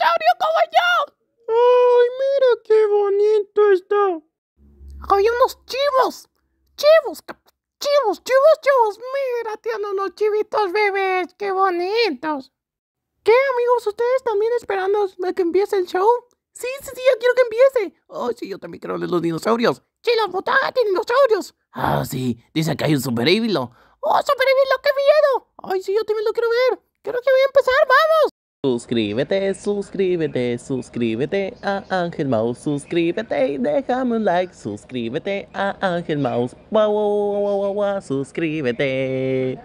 dinosaurio como yo. ¡Ay, mira qué bonito está! Hay unos chivos. Chivos, chivos, chivos, chivos. Mira, tienen unos chivitos bebés. ¡Qué bonitos! ¿Qué, amigos? ¿Ustedes también esperando a que empiece el show? Sí, sí, sí, yo quiero que empiece. ay oh, sí, yo también quiero ver los dinosaurios. Sí, las botanas dinosaurios. Ah, sí, dice que hay un superhéroe. ¡Oh, superhéroe! ¡Qué miedo! Ay, sí, yo también lo quiero ver. Suscríbete, suscríbete, suscríbete a Ángel Mouse, suscríbete y déjame un like, suscríbete a Ángel Mouse, suscríbete.